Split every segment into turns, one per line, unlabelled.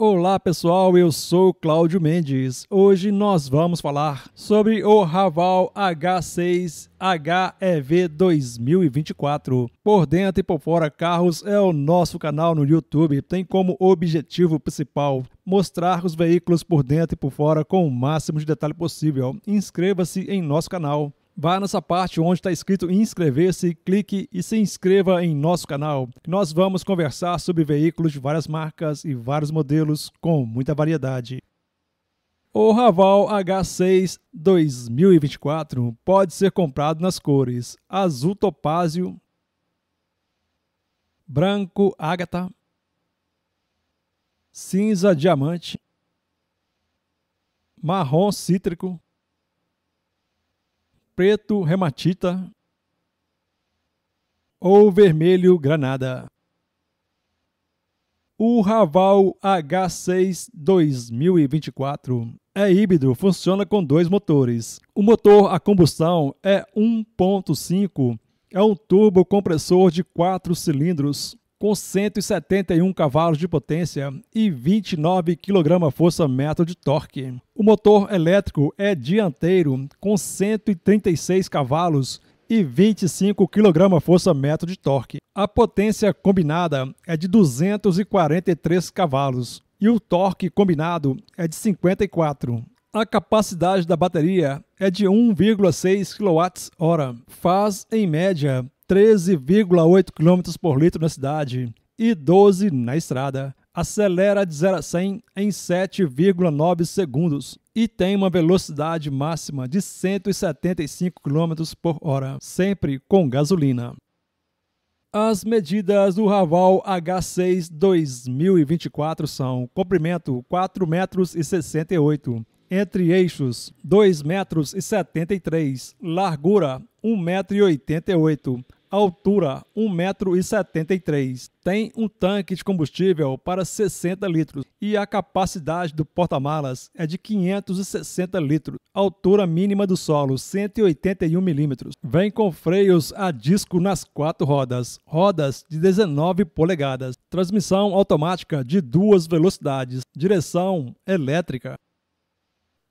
Olá pessoal, eu sou Cláudio Mendes. Hoje nós vamos falar sobre o Raval H6 HEV 2024. Por dentro e por fora carros é o nosso canal no YouTube. Tem como objetivo principal mostrar os veículos por dentro e por fora com o máximo de detalhe possível. Inscreva-se em nosso canal Vá nessa parte onde está escrito inscrever-se, clique e se inscreva em nosso canal. Nós vamos conversar sobre veículos de várias marcas e vários modelos com muita variedade. O Raval H6 2024 pode ser comprado nas cores azul topázio, branco ágata, cinza diamante, marrom cítrico, preto rematita ou vermelho granada. O Raval H6 2024 é híbrido, funciona com dois motores. O motor a combustão é 1.5, é um turbo compressor de 4 cilindros com 171 cavalos de potência e 29 kgfm de torque. O motor elétrico é dianteiro com 136 cavalos e 25 kgfm de torque. A potência combinada é de 243 cavalos e o torque combinado é de 54. A capacidade da bateria é de 1,6 kWh. Faz, em média, 13,8 km por litro na cidade e 12 na estrada. Acelera de 0 a 100 em 7,9 segundos e tem uma velocidade máxima de 175 km por hora, sempre com gasolina. As medidas do Raval H6 2024 são comprimento 4 metros e 68 entre eixos 2,73 metros, largura 1,88 metro, altura 1,73m. Tem um tanque de combustível para 60 litros e a capacidade do porta-malas é de 560 litros. Altura mínima do solo 181 milímetros. Vem com freios a disco nas quatro rodas, rodas de 19 polegadas, transmissão automática de duas velocidades, direção elétrica.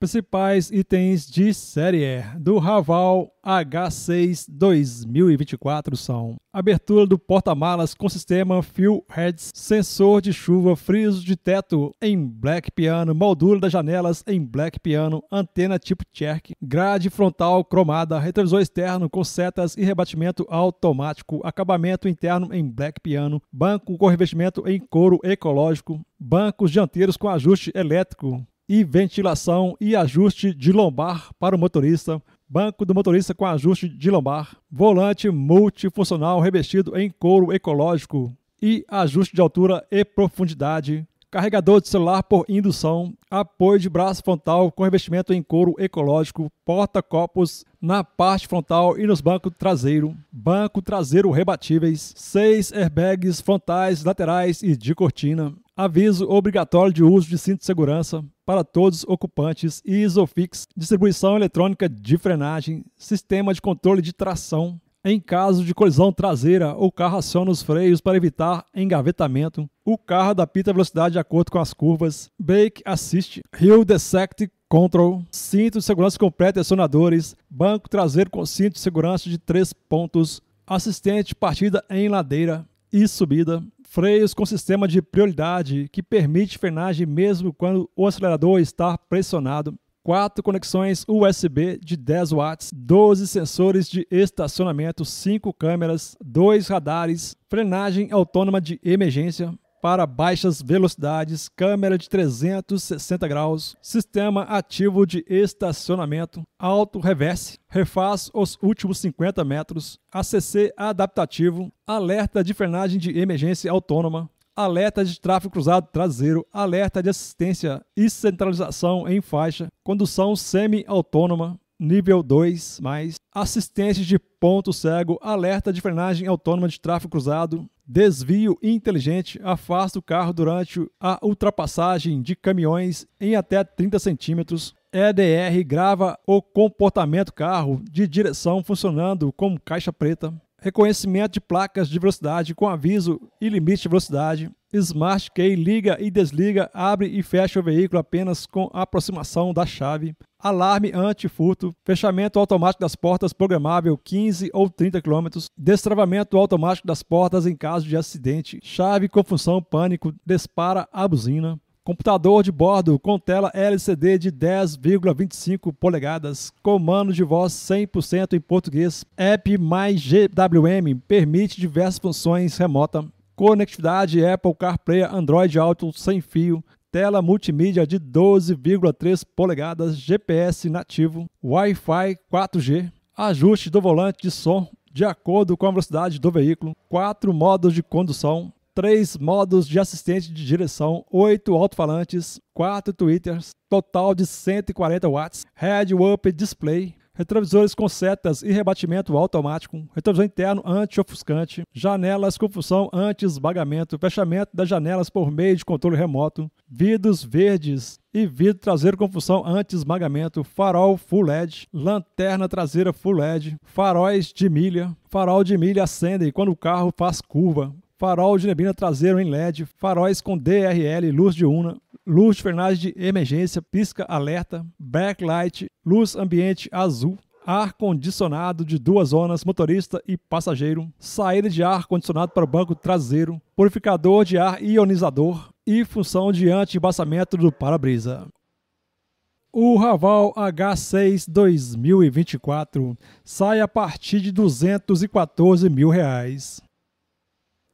Principais itens de série do Raval H6 2024 são abertura do porta-malas com sistema Fuel Heads, sensor de chuva, friso de teto em black piano, moldura das janelas em black piano, antena tipo check, grade frontal cromada, retrovisor externo com setas e rebatimento automático, acabamento interno em black piano, banco com revestimento em couro ecológico, bancos dianteiros com ajuste elétrico, e ventilação e ajuste de lombar para o motorista, banco do motorista com ajuste de lombar, volante multifuncional revestido em couro ecológico e ajuste de altura e profundidade, carregador de celular por indução, apoio de braço frontal com revestimento em couro ecológico, porta-copos na parte frontal e nos bancos traseiro, banco traseiro rebatíveis, seis airbags frontais, laterais e de cortina, aviso obrigatório de uso de cinto de segurança, para todos os ocupantes e Isofix, distribuição eletrônica de frenagem, sistema de controle de tração. Em caso de colisão traseira, o carro aciona os freios para evitar engavetamento. O carro adapta a velocidade de acordo com as curvas. Brake Assist, Hill Dissect Control, cinto de segurança completo e acionadores, banco traseiro com cinto de segurança de 3 pontos, assistente partida em ladeira e subida, Freios com sistema de prioridade que permite frenagem mesmo quando o acelerador está pressionado. 4 conexões USB de 10 watts, 12 sensores de estacionamento, 5 câmeras, 2 radares, frenagem autônoma de emergência, para baixas velocidades, câmera de 360 graus, sistema ativo de estacionamento, auto reverse, refaz os últimos 50 metros, ACC adaptativo, alerta de frenagem de emergência autônoma, alerta de tráfego cruzado traseiro, alerta de assistência e centralização em faixa, condução semi-autônoma, nível 2, mais assistência de ponto cego, alerta de frenagem autônoma de tráfego cruzado, Desvio inteligente afasta o carro durante a ultrapassagem de caminhões em até 30 centímetros. EDR grava o comportamento carro de direção funcionando como caixa preta. Reconhecimento de placas de velocidade com aviso e limite de velocidade. Smart Key liga e desliga, abre e fecha o veículo apenas com aproximação da chave. Alarme anti-furto, fechamento automático das portas programável 15 ou 30 km, destravamento automático das portas em caso de acidente, chave com função pânico, dispara a buzina, computador de bordo com tela LCD de 10,25 polegadas, comando de voz 100% em português, app mais GWM permite diversas funções remota, conectividade Apple CarPlay, Android Auto sem fio, tela multimídia de 12,3 polegadas, GPS nativo, Wi-Fi 4G, ajuste do volante de som de acordo com a velocidade do veículo, quatro modos de condução, três modos de assistente de direção, oito alto-falantes, quatro tweeters, total de 140 watts, head-up display, retrovisores com setas e rebatimento automático, retrovisor interno anti-ofuscante, janelas com função anti-esbagamento, fechamento das janelas por meio de controle remoto, vidros verdes e vidro traseiro com função anti-esmagamento, farol full LED, lanterna traseira full LED, faróis de milha. Farol de milha acendem quando o carro faz curva farol de neblina traseiro em LED, faróis com DRL, luz de una, luz de frenagem de emergência, pisca alerta, backlight, luz ambiente azul, ar-condicionado de duas zonas, motorista e passageiro, saída de ar-condicionado para o banco traseiro, purificador de ar ionizador e função de anti-embaçamento do para-brisa. O Raval H6 2024 sai a partir de R$ 214 mil. Reais.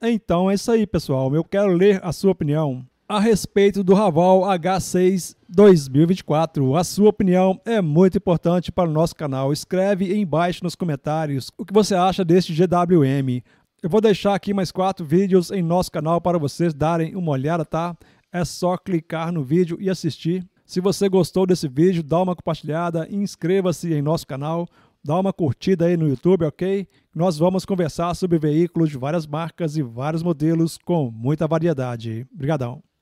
Então é isso aí, pessoal. Eu quero ler a sua opinião a respeito do Raval H6 2024. A sua opinião é muito importante para o nosso canal. Escreve aí embaixo nos comentários o que você acha deste GWM. Eu vou deixar aqui mais quatro vídeos em nosso canal para vocês darem uma olhada, tá? É só clicar no vídeo e assistir. Se você gostou desse vídeo, dá uma compartilhada, inscreva-se em nosso canal dá uma curtida aí no YouTube, ok? Nós vamos conversar sobre veículos de várias marcas e vários modelos com muita variedade. Obrigadão.